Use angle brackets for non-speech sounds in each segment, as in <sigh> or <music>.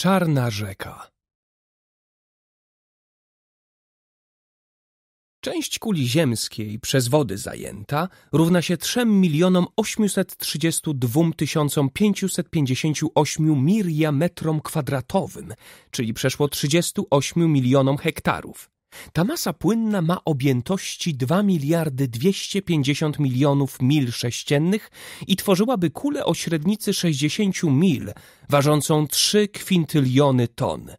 Czarna rzeka. Część kuli ziemskiej przez wody zajęta równa się 3 milionom 832 558 miriametrom kwadratowym, czyli przeszło 38 milionom hektarów. Ta masa płynna ma objętości 2 miliardy 250 milionów mil sześciennych i tworzyłaby kulę o średnicy 60 mil, ważącą 3 kwintyliony ton.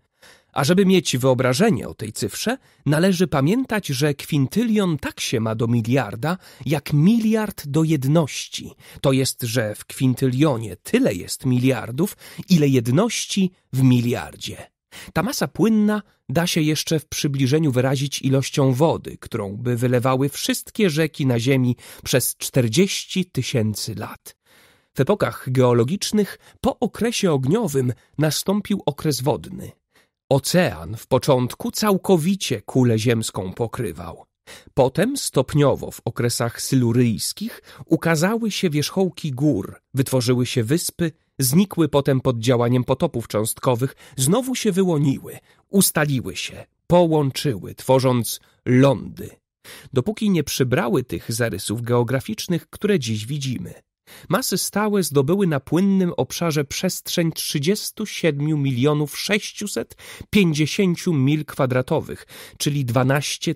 A żeby mieć wyobrażenie o tej cyfrze, należy pamiętać, że kwintylion tak się ma do miliarda, jak miliard do jedności. To jest, że w kwintylionie tyle jest miliardów, ile jedności w miliardzie. Ta masa płynna da się jeszcze w przybliżeniu wyrazić ilością wody, którą by wylewały wszystkie rzeki na Ziemi przez 40 tysięcy lat. W epokach geologicznych po okresie ogniowym nastąpił okres wodny. Ocean w początku całkowicie kulę ziemską pokrywał. Potem stopniowo w okresach syluryjskich ukazały się wierzchołki gór, wytworzyły się wyspy, znikły potem pod działaniem potopów cząstkowych, znowu się wyłoniły, ustaliły się, połączyły, tworząc lądy, dopóki nie przybrały tych zarysów geograficznych, które dziś widzimy. Masy stałe zdobyły na płynnym obszarze przestrzeń 37 milionów 650 mil kwadratowych, czyli 12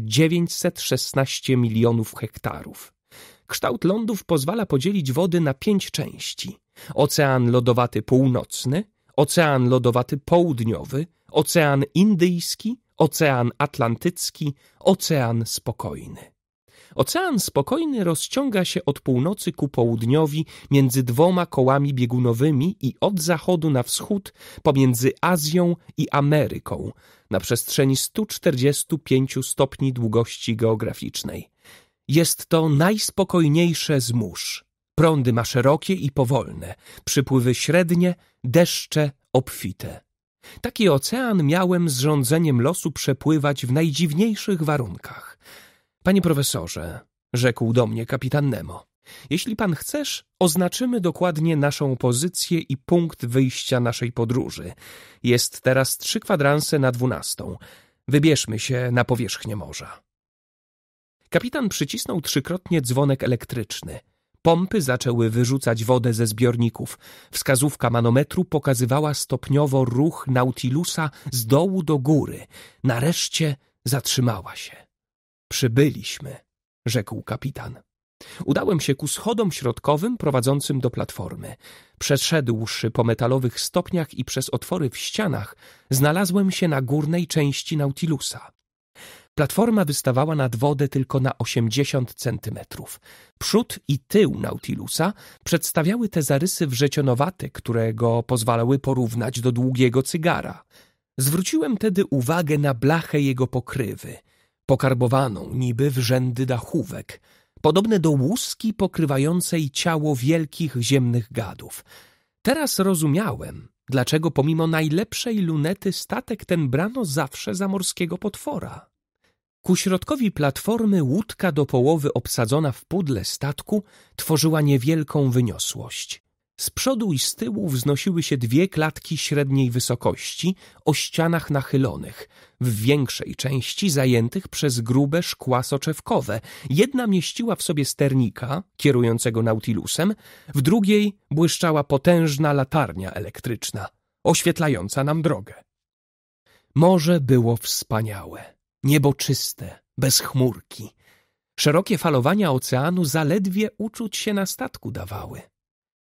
916 milionów hektarów. Kształt lądów pozwala podzielić wody na pięć części. Ocean lodowaty północny, ocean lodowaty południowy, ocean indyjski, ocean atlantycki, ocean spokojny. Ocean spokojny rozciąga się od północy ku południowi między dwoma kołami biegunowymi i od zachodu na wschód pomiędzy Azją i Ameryką na przestrzeni 145 stopni długości geograficznej. Jest to najspokojniejsze z mórz. Prądy ma szerokie i powolne, przypływy średnie, deszcze obfite. Taki ocean miałem z rządzeniem losu przepływać w najdziwniejszych warunkach – Panie profesorze, rzekł do mnie kapitan Nemo, jeśli pan chcesz, oznaczymy dokładnie naszą pozycję i punkt wyjścia naszej podróży. Jest teraz trzy kwadranse na dwunastą. Wybierzmy się na powierzchnię morza. Kapitan przycisnął trzykrotnie dzwonek elektryczny. Pompy zaczęły wyrzucać wodę ze zbiorników. Wskazówka manometru pokazywała stopniowo ruch Nautilusa z dołu do góry. Nareszcie zatrzymała się. Przybyliśmy, rzekł kapitan. Udałem się ku schodom środkowym prowadzącym do platformy. Przeszedłszy po metalowych stopniach i przez otwory w ścianach, znalazłem się na górnej części Nautilusa. Platforma wystawała nad wodę tylko na 80 centymetrów. Przód i tył Nautilusa przedstawiały te zarysy wrzecionowate, które go pozwalały porównać do długiego cygara. Zwróciłem tedy uwagę na blachę jego pokrywy – pokarbowaną niby w rzędy dachówek, podobne do łuski pokrywającej ciało wielkich ziemnych gadów. Teraz rozumiałem, dlaczego pomimo najlepszej lunety statek ten brano zawsze za morskiego potwora. Ku środkowi platformy łódka do połowy obsadzona w pudle statku tworzyła niewielką wyniosłość. Z przodu i z tyłu wznosiły się dwie klatki średniej wysokości o ścianach nachylonych, w większej części zajętych przez grube szkła soczewkowe. Jedna mieściła w sobie sternika kierującego Nautilusem, w drugiej błyszczała potężna latarnia elektryczna, oświetlająca nam drogę. Morze było wspaniałe, niebo czyste, bez chmurki. Szerokie falowania oceanu zaledwie uczuć się na statku dawały.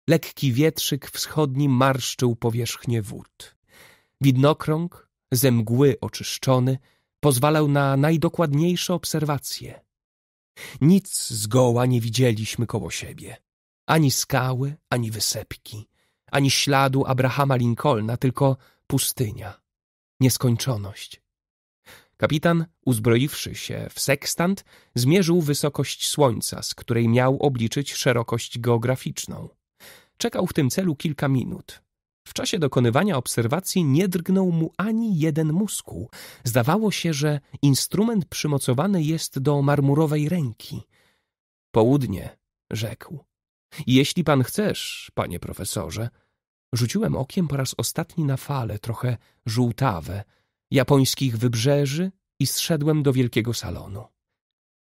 Lekki wietrzyk wschodni marszczył powierzchnię wód. Widnokrąg, ze mgły oczyszczony, pozwalał na najdokładniejsze obserwacje. Nic zgoła nie widzieliśmy koło siebie. Ani skały, ani wysepki, ani śladu Abrahama Lincolna, tylko pustynia, nieskończoność. Kapitan, uzbroiwszy się w sekstant, zmierzył wysokość słońca, z której miał obliczyć szerokość geograficzną. Czekał w tym celu kilka minut. W czasie dokonywania obserwacji nie drgnął mu ani jeden muskuł. Zdawało się, że instrument przymocowany jest do marmurowej ręki. Południe, rzekł. Jeśli pan chcesz, panie profesorze. Rzuciłem okiem po raz ostatni na fale, trochę żółtawe, japońskich wybrzeży i zszedłem do wielkiego salonu.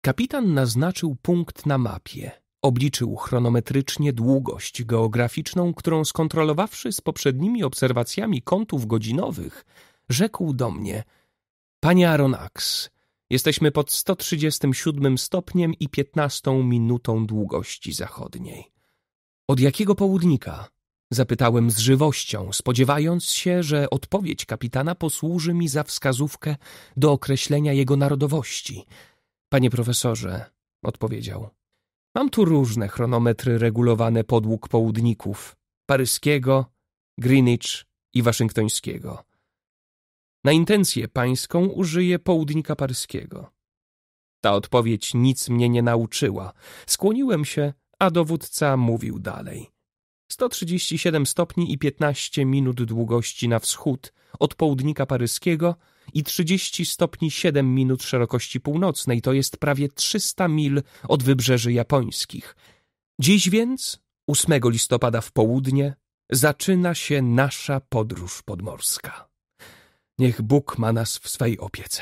Kapitan naznaczył punkt na mapie. Obliczył chronometrycznie długość geograficzną, którą skontrolowawszy z poprzednimi obserwacjami kątów godzinowych, rzekł do mnie: Panie Aronax, jesteśmy pod 137 stopniem i 15 minutą długości zachodniej. Od jakiego południka? Zapytałem z żywością, spodziewając się, że odpowiedź kapitana posłuży mi za wskazówkę do określenia jego narodowości. Panie profesorze, odpowiedział, Mam tu różne chronometry regulowane podług południków paryskiego, Greenwich i waszyngtońskiego. Na intencję pańską użyję południka paryskiego. Ta odpowiedź nic mnie nie nauczyła. Skłoniłem się, a dowódca mówił dalej. 137 stopni i 15 minut długości na wschód od południka paryskiego – i 30 stopni 7 minut szerokości północnej, to jest prawie 300 mil od wybrzeży japońskich. Dziś więc, 8 listopada w południe, zaczyna się nasza podróż podmorska. Niech Bóg ma nas w swej opiece,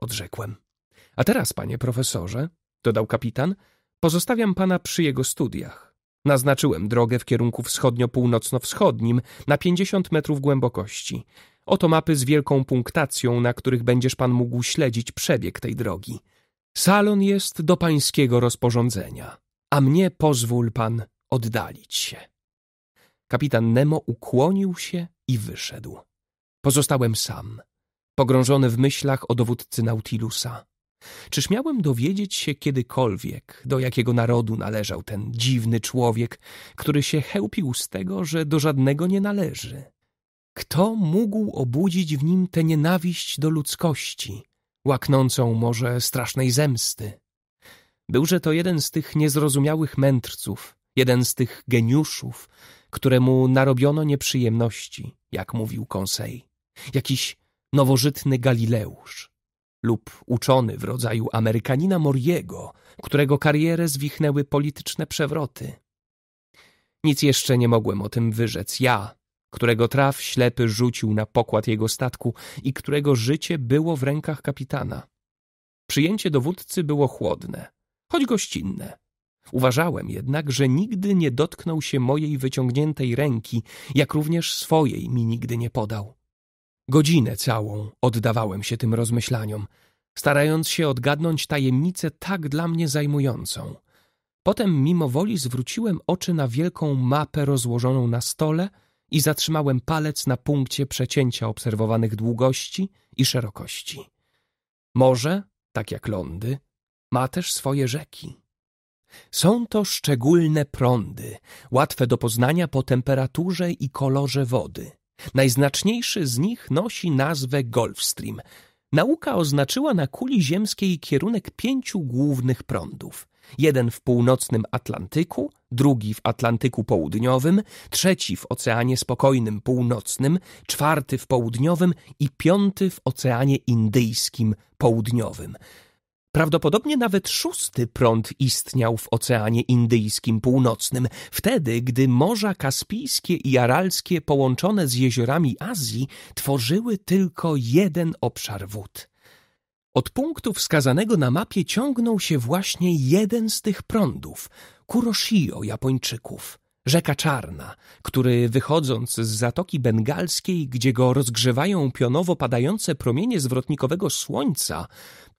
odrzekłem. A teraz, panie profesorze, dodał kapitan, pozostawiam pana przy jego studiach. Naznaczyłem drogę w kierunku wschodnio-północno-wschodnim na 50 metrów głębokości. Oto mapy z wielką punktacją, na których będziesz pan mógł śledzić przebieg tej drogi. Salon jest do pańskiego rozporządzenia, a mnie pozwól pan oddalić się. Kapitan Nemo ukłonił się i wyszedł. Pozostałem sam, pogrążony w myślach o dowódcy Nautilusa. Czyż miałem dowiedzieć się kiedykolwiek, do jakiego narodu należał ten dziwny człowiek, który się chełpił z tego, że do żadnego nie należy? Kto mógł obudzić w nim tę nienawiść do ludzkości, łaknącą może strasznej zemsty? Byłże to jeden z tych niezrozumiałych mędrców, jeden z tych geniuszów, któremu narobiono nieprzyjemności, jak mówił Conseil. Jakiś nowożytny Galileusz lub uczony w rodzaju Amerykanina Moriego, którego karierę zwichnęły polityczne przewroty. Nic jeszcze nie mogłem o tym wyrzec ja, którego traf ślepy rzucił na pokład jego statku i którego życie było w rękach kapitana. Przyjęcie dowódcy było chłodne, choć gościnne. Uważałem jednak, że nigdy nie dotknął się mojej wyciągniętej ręki, jak również swojej mi nigdy nie podał. Godzinę całą oddawałem się tym rozmyślaniom, starając się odgadnąć tajemnicę tak dla mnie zajmującą. Potem mimo woli zwróciłem oczy na wielką mapę rozłożoną na stole – i zatrzymałem palec na punkcie przecięcia obserwowanych długości i szerokości. Morze, tak jak lądy, ma też swoje rzeki. Są to szczególne prądy, łatwe do poznania po temperaturze i kolorze wody. Najznaczniejszy z nich nosi nazwę Gulfstream. Nauka oznaczyła na kuli ziemskiej kierunek pięciu głównych prądów. Jeden w północnym Atlantyku – drugi w Atlantyku Południowym, trzeci w Oceanie Spokojnym Północnym, czwarty w Południowym i piąty w Oceanie Indyjskim Południowym. Prawdopodobnie nawet szósty prąd istniał w Oceanie Indyjskim Północnym, wtedy gdy morza Kaspijskie i Aralskie połączone z jeziorami Azji tworzyły tylko jeden obszar wód. Od punktu wskazanego na mapie ciągnął się właśnie jeden z tych prądów – Kuroshio Japończyków, rzeka Czarna, który wychodząc z Zatoki Bengalskiej, gdzie go rozgrzewają pionowo padające promienie zwrotnikowego słońca,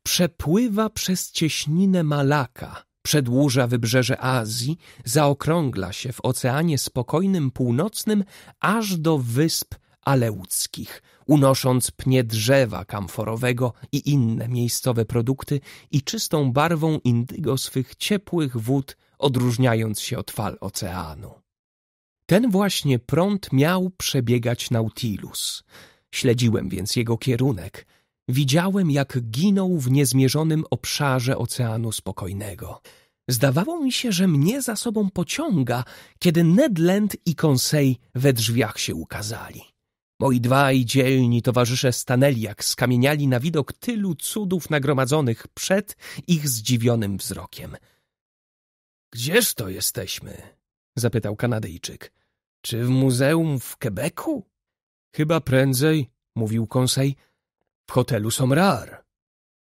przepływa przez cieśninę Malaka, przedłuża wybrzeże Azji, zaokrągla się w Oceanie Spokojnym Północnym aż do wysp Aleuckich, unosząc pnie drzewa kamforowego i inne miejscowe produkty i czystą barwą indygo swych ciepłych wód odróżniając się od fal oceanu. Ten właśnie prąd miał przebiegać Nautilus. Śledziłem więc jego kierunek. Widziałem, jak ginął w niezmierzonym obszarze Oceanu Spokojnego. Zdawało mi się, że mnie za sobą pociąga, kiedy Ned Land i Conseil we drzwiach się ukazali. Moi dwaj dzielni towarzysze stanęli jak skamieniali na widok tylu cudów nagromadzonych przed ich zdziwionym wzrokiem – Gdzież to jesteśmy? zapytał Kanadyjczyk. Czy w muzeum w Quebecu? Chyba prędzej, mówił Konsej, w hotelu Somrar.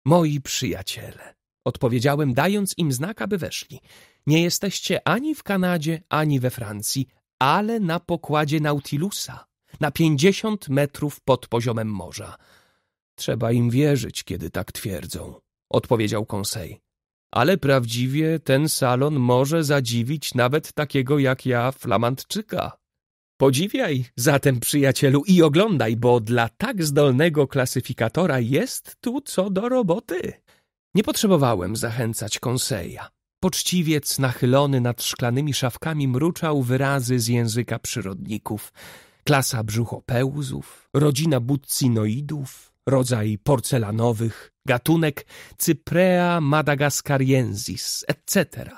Moi przyjaciele, odpowiedziałem, dając im znak, aby weszli. Nie jesteście ani w Kanadzie, ani we Francji, ale na pokładzie Nautilusa, na pięćdziesiąt metrów pod poziomem morza. Trzeba im wierzyć, kiedy tak twierdzą, odpowiedział Konsej ale prawdziwie ten salon może zadziwić nawet takiego jak ja, flamandczyka. Podziwiaj zatem, przyjacielu, i oglądaj, bo dla tak zdolnego klasyfikatora jest tu co do roboty. Nie potrzebowałem zachęcać konseja. Poczciwiec nachylony nad szklanymi szafkami mruczał wyrazy z języka przyrodników. Klasa brzuchopełzów, rodzina buccinoidów, rodzaj porcelanowych, gatunek Cyprea madagascariensis, etc.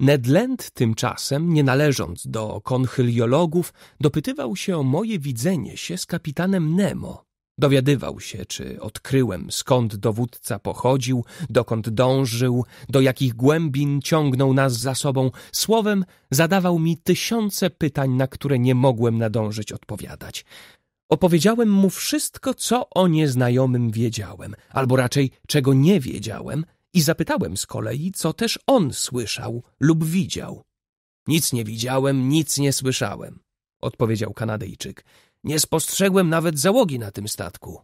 Nedland tymczasem, nie należąc do konchyliologów, dopytywał się o moje widzenie się z kapitanem Nemo. Dowiadywał się, czy odkryłem, skąd dowódca pochodził, dokąd dążył, do jakich głębin ciągnął nas za sobą. Słowem, zadawał mi tysiące pytań, na które nie mogłem nadążyć odpowiadać. Opowiedziałem mu wszystko, co o nieznajomym wiedziałem, albo raczej czego nie wiedziałem, i zapytałem z kolei, co też on słyszał lub widział. Nic nie widziałem, nic nie słyszałem, odpowiedział Kanadyjczyk. Nie spostrzegłem nawet załogi na tym statku.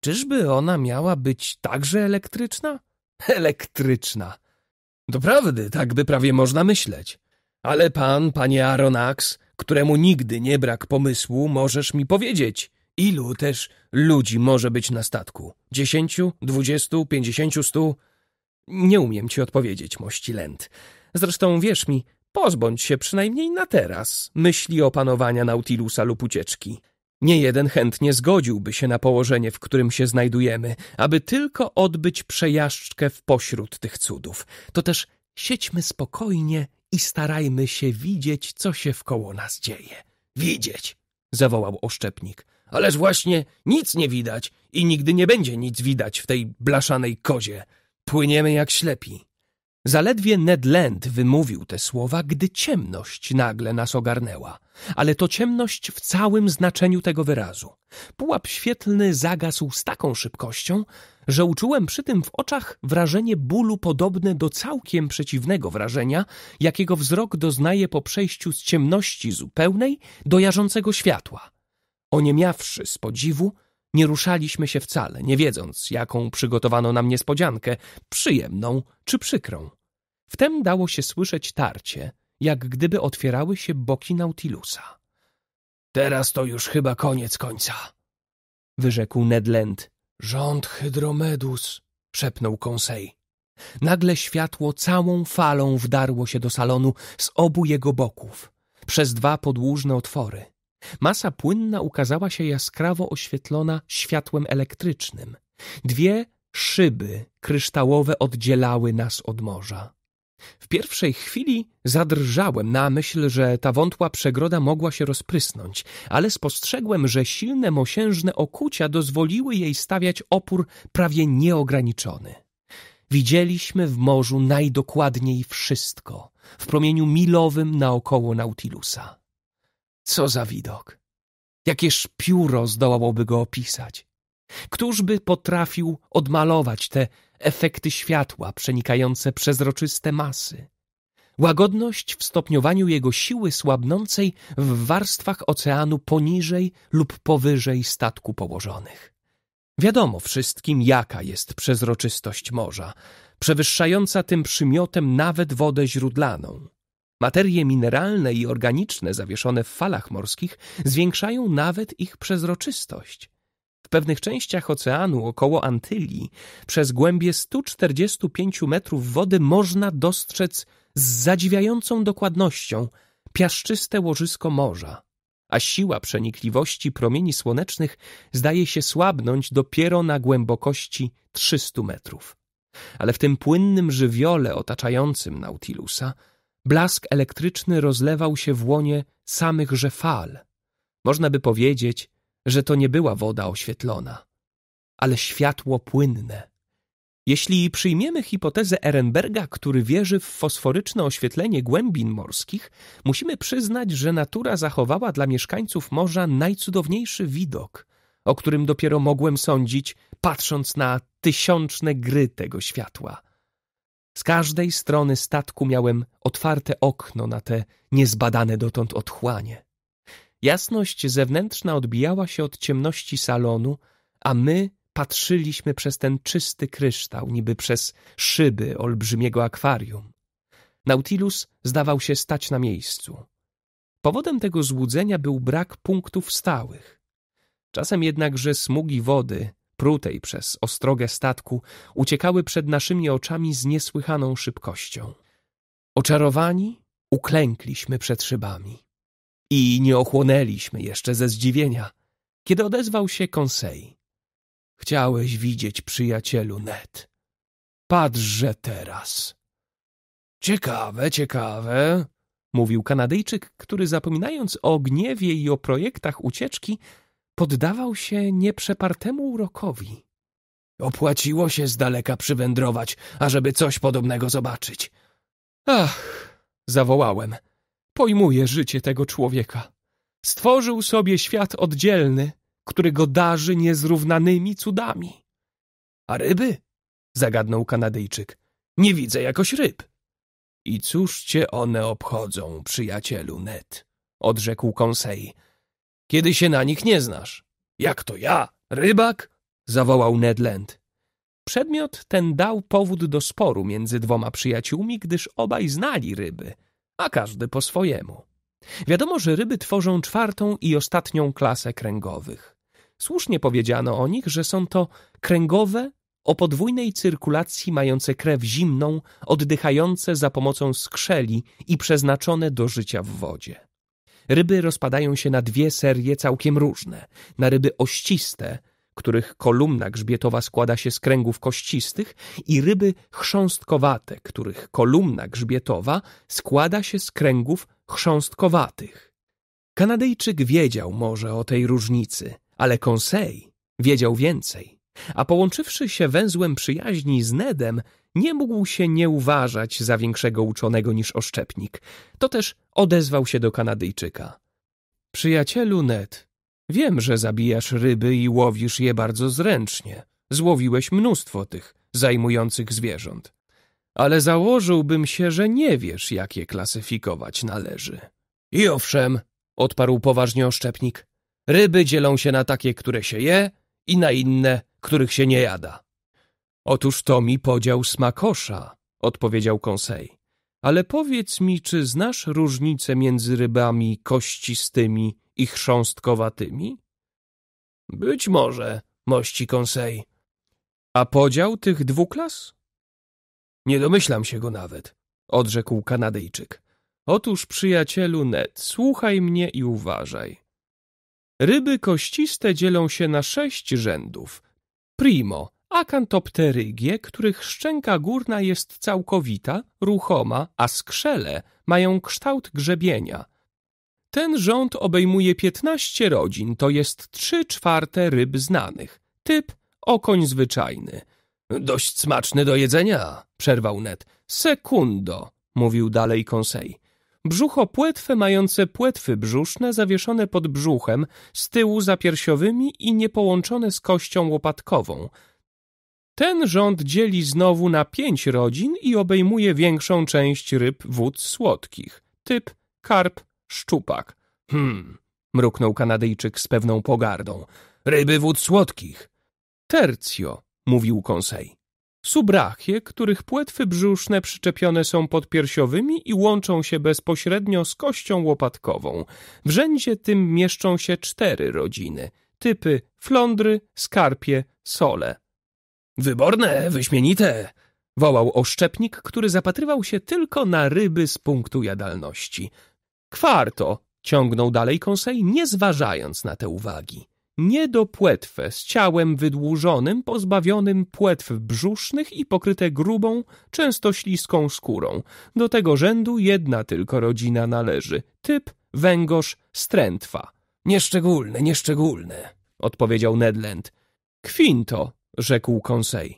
Czyżby ona miała być także elektryczna? <laughs> Elektryczna. Doprawdy, tak by prawie można myśleć. Ale pan, panie Aronax, któremu nigdy nie brak pomysłu, możesz mi powiedzieć, ilu też ludzi może być na statku? Dziesięciu, dwudziestu, pięćdziesięciu, stu? Nie umiem ci odpowiedzieć, mości lent. Zresztą wierz mi, pozbądź się przynajmniej na teraz myśli opanowania Nautilusa lub ucieczki. Nie jeden chętnie zgodziłby się na położenie, w którym się znajdujemy, aby tylko odbyć przejażdżkę w pośród tych cudów. To też siedźmy spokojnie i starajmy się widzieć, co się wkoło nas dzieje. Widzieć! zawołał oszczepnik. Ależ właśnie nic nie widać i nigdy nie będzie nic widać w tej blaszanej kozie. Płyniemy jak ślepi. Zaledwie Ned Land wymówił te słowa, gdy ciemność nagle nas ogarnęła, ale to ciemność w całym znaczeniu tego wyrazu. Pułap świetlny zagasł z taką szybkością, że uczułem przy tym w oczach wrażenie bólu podobne do całkiem przeciwnego wrażenia, jakiego wzrok doznaje po przejściu z ciemności zupełnej do jarzącego światła. Oniemiawszy z podziwu, nie ruszaliśmy się wcale, nie wiedząc, jaką przygotowano nam niespodziankę, przyjemną czy przykrą. Wtem dało się słyszeć tarcie, jak gdyby otwierały się boki Nautilusa. Teraz to już chyba koniec końca, wyrzekł Ned Land. Rząd Hydromedus, szepnął Konsej. Nagle światło całą falą wdarło się do salonu z obu jego boków, przez dwa podłużne otwory. Masa płynna ukazała się jaskrawo oświetlona światłem elektrycznym. Dwie szyby kryształowe oddzielały nas od morza. W pierwszej chwili zadrżałem na myśl, że ta wątła przegroda mogła się rozprysnąć, ale spostrzegłem, że silne mosiężne okucia dozwoliły jej stawiać opór prawie nieograniczony. Widzieliśmy w morzu najdokładniej wszystko, w promieniu milowym naokoło Nautilusa. Co za widok! Jakież pióro zdołałoby go opisać? Któż by potrafił odmalować te efekty światła przenikające przezroczyste masy? Łagodność w stopniowaniu jego siły słabnącej w warstwach oceanu poniżej lub powyżej statku położonych. Wiadomo wszystkim, jaka jest przezroczystość morza, przewyższająca tym przymiotem nawet wodę źródlaną. Materie mineralne i organiczne zawieszone w falach morskich zwiększają nawet ich przezroczystość. W pewnych częściach oceanu około Antylii przez głębie 145 metrów wody można dostrzec z zadziwiającą dokładnością piaszczyste łożysko morza, a siła przenikliwości promieni słonecznych zdaje się słabnąć dopiero na głębokości 300 metrów. Ale w tym płynnym żywiole otaczającym Nautilusa – Blask elektryczny rozlewał się w łonie samych fal. Można by powiedzieć, że to nie była woda oświetlona, ale światło płynne. Jeśli przyjmiemy hipotezę Ehrenberga, który wierzy w fosforyczne oświetlenie głębin morskich, musimy przyznać, że natura zachowała dla mieszkańców morza najcudowniejszy widok, o którym dopiero mogłem sądzić, patrząc na tysiączne gry tego światła. Z każdej strony statku miałem otwarte okno na te niezbadane dotąd otchłanie. Jasność zewnętrzna odbijała się od ciemności salonu, a my patrzyliśmy przez ten czysty kryształ, niby przez szyby olbrzymiego akwarium. Nautilus zdawał się stać na miejscu. Powodem tego złudzenia był brak punktów stałych. Czasem jednakże smugi wody prutej przez ostrogę statku, uciekały przed naszymi oczami z niesłychaną szybkością. Oczarowani uklękliśmy przed szybami. I nie ochłonęliśmy jeszcze ze zdziwienia, kiedy odezwał się Konsei. Chciałeś widzieć przyjacielu Ned. Patrzże teraz. Ciekawe, ciekawe, mówił Kanadyjczyk, który zapominając o gniewie i o projektach ucieczki, poddawał się nieprzepartemu urokowi. Opłaciło się z daleka przywędrować, ażeby coś podobnego zobaczyć. Ach, zawołałem, pojmuję życie tego człowieka. Stworzył sobie świat oddzielny, który go darzy niezrównanymi cudami. A ryby? zagadnął Kanadyjczyk. Nie widzę jakoś ryb. I cóż cię one obchodzą, przyjacielu Ned? odrzekł Konsei kiedy się na nich nie znasz. Jak to ja, rybak? zawołał Ned Land. Przedmiot ten dał powód do sporu między dwoma przyjaciółmi, gdyż obaj znali ryby, a każdy po swojemu. Wiadomo, że ryby tworzą czwartą i ostatnią klasę kręgowych. Słusznie powiedziano o nich, że są to kręgowe o podwójnej cyrkulacji mające krew zimną, oddychające za pomocą skrzeli i przeznaczone do życia w wodzie. Ryby rozpadają się na dwie serie całkiem różne. Na ryby ościste, których kolumna grzbietowa składa się z kręgów kościstych i ryby chrząstkowate, których kolumna grzbietowa składa się z kręgów chrząstkowatych. Kanadyjczyk wiedział może o tej różnicy, ale Conseil wiedział więcej. A połączywszy się węzłem przyjaźni z Nedem, nie mógł się nie uważać za większego uczonego niż oszczepnik. To też odezwał się do Kanadyjczyka. Przyjacielu Ned, wiem, że zabijasz ryby i łowisz je bardzo zręcznie. Złowiłeś mnóstwo tych zajmujących zwierząt. Ale założyłbym się, że nie wiesz, jak je klasyfikować należy. I owszem, odparł poważnie oszczepnik, ryby dzielą się na takie, które się je i na inne, których się nie jada. Otóż to mi podział smakosza, odpowiedział Konsej. Ale powiedz mi, czy znasz różnicę między rybami kościstymi i chrząstkowatymi? Być może, mości Konsej. A podział tych dwóch klas? Nie domyślam się go nawet, odrzekł Kanadyjczyk. Otóż, przyjacielu Ned, słuchaj mnie i uważaj. Ryby kościste dzielą się na sześć rzędów, Primo, akantopterygie, których szczęka górna jest całkowita, ruchoma, a skrzele mają kształt grzebienia. Ten rząd obejmuje 15 rodzin, to jest trzy czwarte ryb znanych. Typ okoń zwyczajny. Dość smaczny do jedzenia, przerwał Ned. Sekundo, mówił dalej Konsej. Brzucho płetwe mające płetwy brzuszne zawieszone pod brzuchem, z tyłu za piersiowymi i niepołączone z kością łopatkową. Ten rząd dzieli znowu na pięć rodzin i obejmuje większą część ryb wód słodkich. Typ karp, szczupak. Hmm, mruknął Kanadyjczyk z pewną pogardą. Ryby wód słodkich. Tercjo, mówił Konsej. Subrachie, których płetwy brzuszne przyczepione są podpiersiowymi i łączą się bezpośrednio z kością łopatkową. W rzędzie tym mieszczą się cztery rodziny. Typy flądry, skarpie, sole. Wyborne, wyśmienite! wołał oszczepnik, który zapatrywał się tylko na ryby z punktu jadalności. Kwarto! ciągnął dalej konsej, nie zważając na te uwagi. Nie niedopłetwe, z ciałem wydłużonym, pozbawionym płetw brzusznych i pokryte grubą, często śliską skórą. Do tego rzędu jedna tylko rodzina należy. Typ węgorz strętwa. Nieszczególne, nieszczególne, odpowiedział Ned Land. Kwinto, rzekł Conseil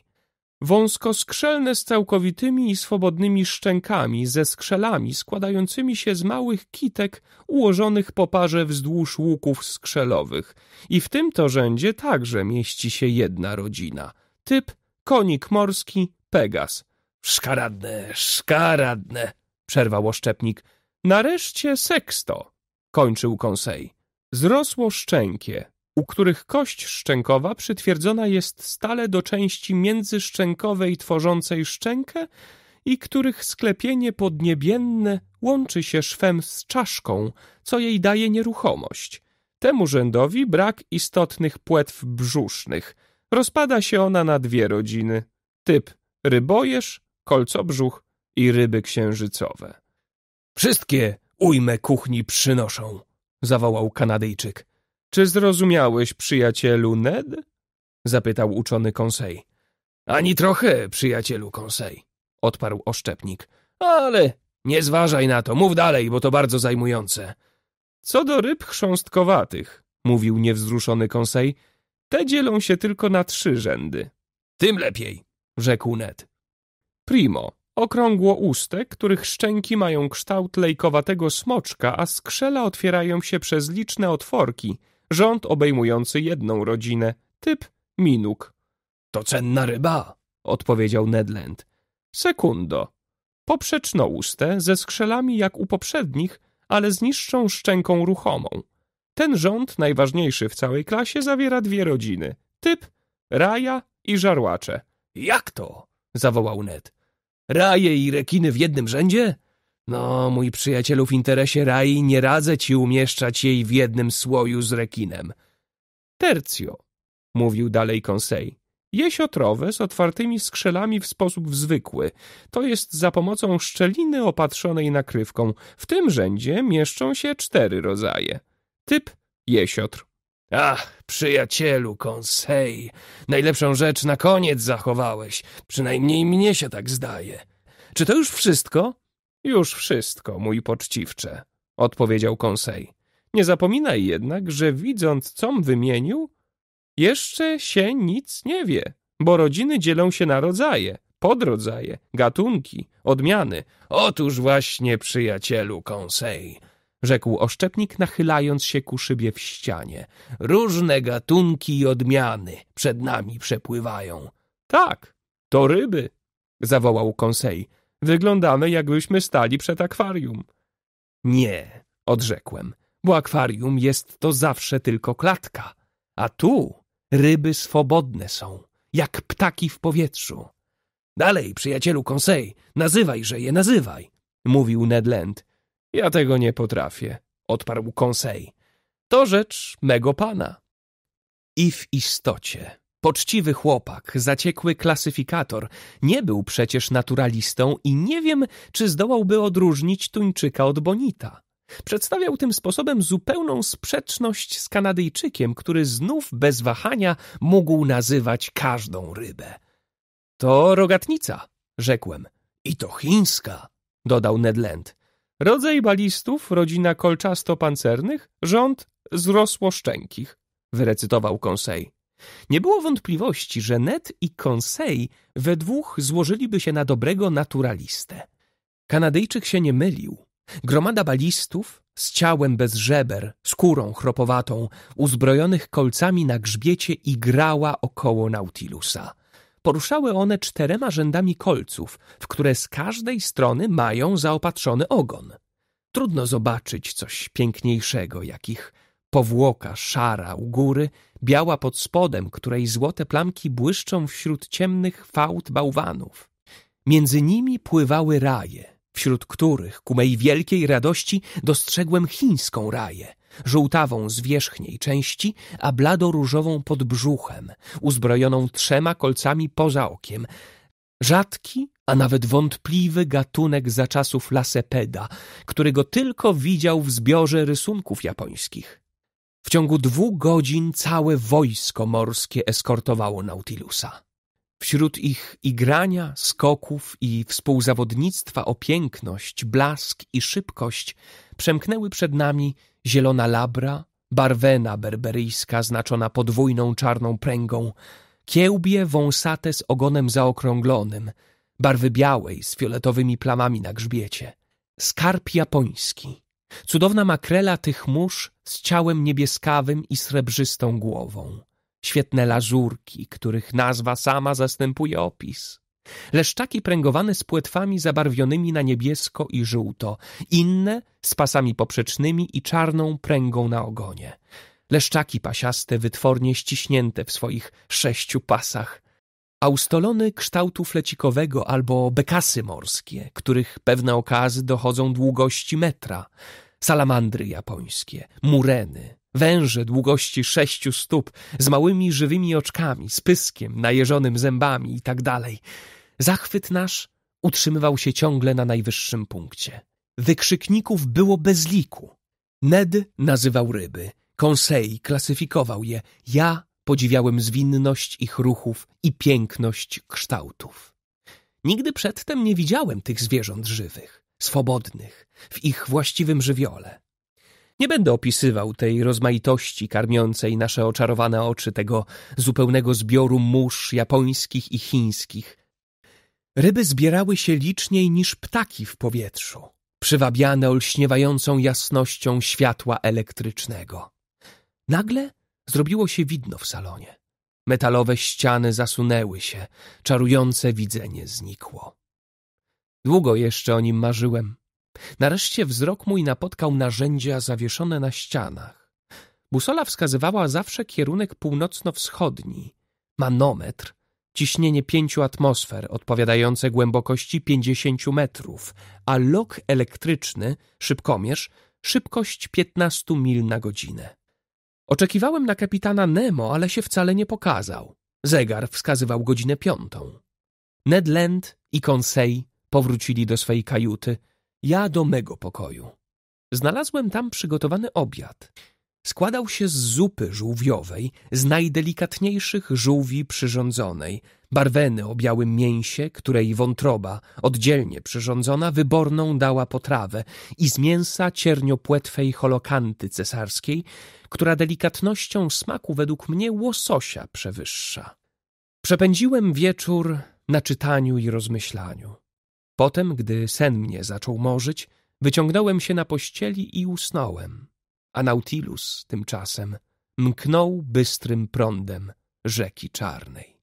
wąskoskrzelne z całkowitymi i swobodnymi szczękami, ze skrzelami składającymi się z małych kitek ułożonych po parze wzdłuż łuków skrzelowych. I w tym to rzędzie także mieści się jedna rodzina. Typ konik morski Pegas. Szkaradne, szkaradne, przerwał oszczepnik. Nareszcie seksto, kończył konsej. Zrosło szczękie, u których kość szczękowa przytwierdzona jest stale do części międzyszczękowej tworzącej szczękę i których sklepienie podniebienne łączy się szwem z czaszką, co jej daje nieruchomość. Temu rzędowi brak istotnych płetw brzusznych. Rozpada się ona na dwie rodziny. Typ rybojesz, kolcobrzuch i ryby księżycowe. Wszystkie ujmę kuchni przynoszą, zawołał Kanadyjczyk. Czy zrozumiałeś, przyjacielu Ned? Zapytał uczony Konsej. Ani trochę, przyjacielu Konsej, odparł oszczepnik. Ale nie zważaj na to, mów dalej, bo to bardzo zajmujące. Co do ryb chrząstkowatych, mówił niewzruszony Konsej, te dzielą się tylko na trzy rzędy. Tym lepiej, rzekł Ned. Primo, okrągłoustek, których szczęki mają kształt lejkowatego smoczka, a skrzela otwierają się przez liczne otworki, Rząd obejmujący jedną rodzinę, typ minuk. To cenna ryba, odpowiedział Nedland. Sekundo. Poprzecznouste, ze skrzelami jak u poprzednich, ale z niższą szczęką ruchomą. Ten rząd, najważniejszy w całej klasie, zawiera dwie rodziny. Typ, raja i żarłacze. Jak to? zawołał Ned. Raje i rekiny w jednym rzędzie? No, mój przyjacielu, w interesie Rai nie radzę ci umieszczać jej w jednym słoju z rekinem. Tercjo, mówił dalej Konsej, jeś otrowę z otwartymi skrzelami w sposób zwykły. To jest za pomocą szczeliny opatrzonej nakrywką. W tym rzędzie mieszczą się cztery rodzaje. Typ jesiotr. Ach, przyjacielu, Konsej, najlepszą rzecz na koniec zachowałeś. Przynajmniej mnie się tak zdaje. Czy to już wszystko? Już wszystko, mój poczciwcze, odpowiedział Konsej. Nie zapominaj jednak, że widząc, com wymienił, jeszcze się nic nie wie, bo rodziny dzielą się na rodzaje, podrodzaje, gatunki, odmiany. Otóż właśnie, przyjacielu Konsej, rzekł oszczepnik, nachylając się ku szybie w ścianie. Różne gatunki i odmiany przed nami przepływają. Tak, to ryby, zawołał Konsej. Wyglądamy, jakbyśmy stali przed akwarium. Nie, odrzekłem, bo akwarium jest to zawsze tylko klatka, a tu ryby swobodne są, jak ptaki w powietrzu. Dalej, przyjacielu Conseil, nazywaj, że je nazywaj, mówił Ned Land. Ja tego nie potrafię, odparł Conseil. To rzecz mego pana. I w istocie Poczciwy chłopak, zaciekły klasyfikator, nie był przecież naturalistą i nie wiem, czy zdołałby odróżnić Tuńczyka od Bonita. Przedstawiał tym sposobem zupełną sprzeczność z Kanadyjczykiem, który znów bez wahania mógł nazywać każdą rybę. To rogatnica, rzekłem. I to chińska, dodał Ned Land. Rodzaj balistów, rodzina kolczasto-pancernych, rząd szczękich — wyrecytował Konsej. Nie było wątpliwości, że Ned i Conseil we dwóch złożyliby się na dobrego naturalistę. Kanadyjczyk się nie mylił. Gromada balistów z ciałem bez żeber, skórą chropowatą, uzbrojonych kolcami na grzbiecie igrała około Nautilusa. Poruszały one czterema rzędami kolców, w które z każdej strony mają zaopatrzony ogon. Trudno zobaczyć coś piękniejszego, jakich Powłoka szara u góry, biała pod spodem, której złote plamki błyszczą wśród ciemnych fałd bałwanów. Między nimi pływały raje, wśród których ku mej wielkiej radości dostrzegłem chińską raję, żółtawą z wierzchniej części, a blado-różową pod brzuchem, uzbrojoną trzema kolcami poza okiem. Rzadki, a nawet wątpliwy gatunek za czasów Lasepeda, którego tylko widział w zbiorze rysunków japońskich. W ciągu dwóch godzin całe wojsko morskie eskortowało Nautilusa. Wśród ich igrania, skoków i współzawodnictwa o piękność, blask i szybkość przemknęły przed nami zielona labra, barwena berberyjska znaczona podwójną czarną pręgą, kiełbie wąsate z ogonem zaokrąglonym, barwy białej z fioletowymi plamami na grzbiecie, skarb japoński, Cudowna makrela tych mórz z ciałem niebieskawym i srebrzystą głową. Świetne lazurki, których nazwa sama zastępuje opis. Leszczaki pręgowane z płetwami zabarwionymi na niebiesko i żółto, inne z pasami poprzecznymi i czarną pręgą na ogonie. Leszczaki pasiaste, wytwornie ściśnięte w swoich sześciu pasach, austolony kształtu flecikowego albo bekasy morskie, których pewne okazy dochodzą długości metra, salamandry japońskie, mureny, węże długości sześciu stóp, z małymi żywymi oczkami, z pyskiem, najeżonym zębami i tak dalej. Zachwyt nasz utrzymywał się ciągle na najwyższym punkcie. Wykrzykników było bez liku. Ned nazywał ryby, Konsei klasyfikował je, ja podziwiałem zwinność ich ruchów i piękność kształtów. Nigdy przedtem nie widziałem tych zwierząt żywych, swobodnych, w ich właściwym żywiole. Nie będę opisywał tej rozmaitości karmiącej nasze oczarowane oczy, tego zupełnego zbioru mórz japońskich i chińskich. Ryby zbierały się liczniej niż ptaki w powietrzu, przywabiane olśniewającą jasnością światła elektrycznego. Nagle Zrobiło się widno w salonie. Metalowe ściany zasunęły się, czarujące widzenie znikło. Długo jeszcze o nim marzyłem. Nareszcie wzrok mój napotkał narzędzia zawieszone na ścianach. Busola wskazywała zawsze kierunek północno-wschodni. Manometr, ciśnienie pięciu atmosfer odpowiadające głębokości pięćdziesięciu metrów, a lok elektryczny, szybkomierz, szybkość piętnastu mil na godzinę. Oczekiwałem na kapitana Nemo, ale się wcale nie pokazał. Zegar wskazywał godzinę piątą. Ned Land i Conseil powrócili do swej kajuty, ja do mego pokoju. Znalazłem tam przygotowany obiad. Składał się z zupy żółwiowej, z najdelikatniejszych żółwi przyrządzonej, barweny o białym mięsie, której wątroba, oddzielnie przyrządzona, wyborną dała potrawę i z mięsa cierniopłetwej holokanty cesarskiej, która delikatnością smaku według mnie łososia przewyższa. Przepędziłem wieczór na czytaniu i rozmyślaniu. Potem, gdy sen mnie zaczął morzyć, wyciągnąłem się na pościeli i usnąłem, a Nautilus tymczasem mknął bystrym prądem rzeki czarnej.